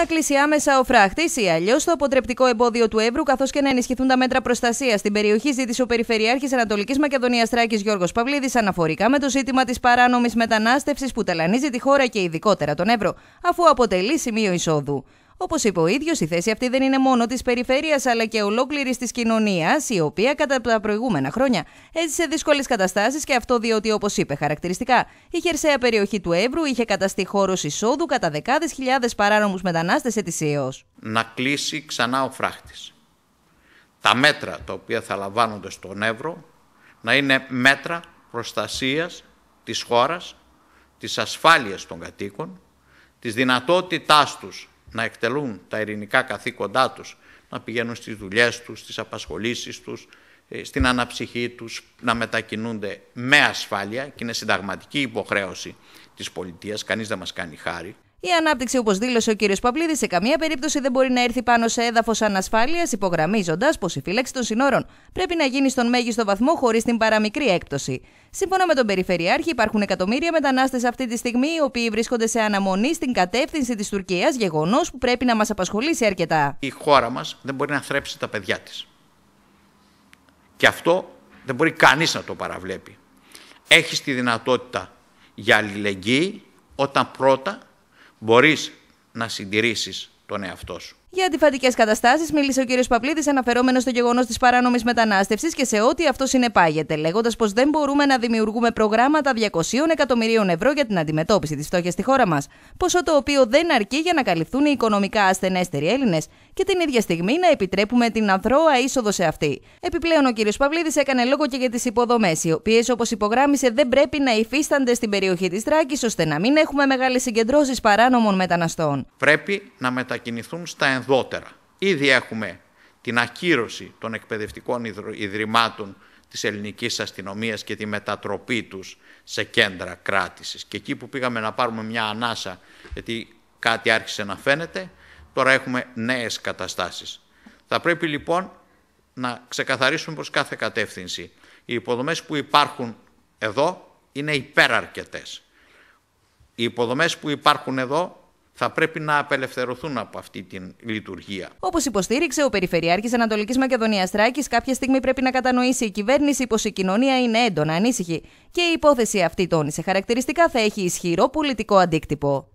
να κλείσει άμεσα ο φράχτης ή αλλιώς το αποτρεπτικό εμπόδιο του Εύρου, καθώς και να ενισχυθούν τα μέτρα προστασίας στην περιοχή, ζήτησε ο Περιφερειάρχης Ανατολικής Μακεδονίας Τράκης Γιώργος Παυλίδης αναφορικά με το ζήτημα της παράνομης μετανάστευσης που ταλανίζει τη χώρα και ειδικότερα τον Εύρο, αφού αποτελεί σημείο εισόδου. Όπως είπε ο ίδιος, η θέση αυτή δεν είναι μόνο της περιφέρειας αλλά και ολόκληρης της κοινωνίας, η οποία κατά τα προηγούμενα χρόνια έζησε δύσκολες καταστάσεις και αυτό διότι, όπως είπε χαρακτηριστικά, η χερσαία περιοχή του Εύρου είχε καταστεί χώρος εισόδου κατά δεκάδες χιλιάδες παράνομους μετανάστες ετησίω. Να κλείσει ξανά ο φράχτης. Τα μέτρα τα οποία θα λαμβάνονται στον Εύρο να είναι μέτρα προστασίας, της χώρας, της ασφάλειας των κατοίκων, της δυνατότητάς τους να εκτελούν τα ειρηνικά καθήκοντά τους, να πηγαίνουν στις δουλειές τους, στις απασχολήσεις τους, ε, στην αναψυχή τους, να μετακινούνται με ασφάλεια και είναι συνταγματική υποχρέωση της πολιτείας, κανείς δεν μας κάνει χάρη. Η ανάπτυξη, όπως δήλωσε ο κ. Παπλίδης, σε καμία περίπτωση δεν μπορεί να έρθει πάνω σε έδαφος ανασφάλειας, υπογραμμίζοντας πως η φύλαξη των συνόρων πρέπει να γίνει στον μέγιστο βαθμό χωρίς την παραμικρή έκπτωση. Σύμφωνα με τον Περιφερειάρχη, υπάρχουν εκατομμύρια μετανάστες αυτή τη στιγμή, οι οποίοι βρίσκονται σε αναμονή στην κατεύθυνση της Τουρκίας, γεγονός που πρέπει να μας απασχολήσει αρκετά. Η χώρα μας δεν μπορεί να θρέψει τα παιδιά της. Και αυτό δεν μπορεί κανείς να το παραβλέπει. Έχει τη δυνατότητα για αλληλεγγύη όταν πρώτα μπορείς να συντηρήσεις τον εαυτό σου. Για αντιφατικές καταστάσεις μίλησε ο κ. Παπλίδης αναφερόμενος στο γεγονός της παράνομης μετανάστευσης και σε ό,τι αυτό συνεπάγεται, λέγοντας πως δεν μπορούμε να δημιουργούμε προγράμματα 200 εκατομμυρίων ευρώ για την αντιμετώπιση της φτώχειας στη χώρα μας, ποσό το οποίο δεν αρκεί για να καλυφθούν οι οικονομικά ασθενέστεροι Έλληνες και την ίδια στιγμή να επιτρέπουμε την ανθρώα είσοδο σε αυτή. Επιπλέον, ο κ. Παπλίδης έκανε λόγο και για τις υποδομές, οι οποίες, όπως υπογράμμισε, δεν πρέπει να υφίστανται στην περιοχή της Τράκης, ώστε να μην έχουμε μεγάλες συγκεντρώσεις παράνομων μεταναστών. Πρέπει να μετακινηθούν στα ενδότερα. Ήδη έχουμε την ακύρωση των εκπαιδευτικών ιδρυμάτων της ελληνικής αστυνομίας και τη μετατροπή τους σε κέντρα κράτησης. Και εκεί που πήγαμε να πάρουμε μια ανάσα, γιατί κάτι άρχισε να φαίνεται, τώρα έχουμε νέες καταστάσεις. Θα πρέπει λοιπόν να ξεκαθαρίσουμε προς κάθε κατεύθυνση. Οι υποδομές που υπάρχουν εδώ είναι υπεραρκετές. Οι υποδομές που υπάρχουν εδώ θα πρέπει να απελευθερωθούν από αυτή την λειτουργία. Όπως υποστήριξε ο Περιφερειάρχης Ανατολικής Μακεδονίας Τράκη, κάποια στιγμή πρέπει να κατανοήσει η κυβέρνηση πως η κοινωνία είναι έντονα ανήσυχη και η υπόθεση αυτή, τόνισε χαρακτηριστικά, θα έχει ισχυρό πολιτικό αντίκτυπο.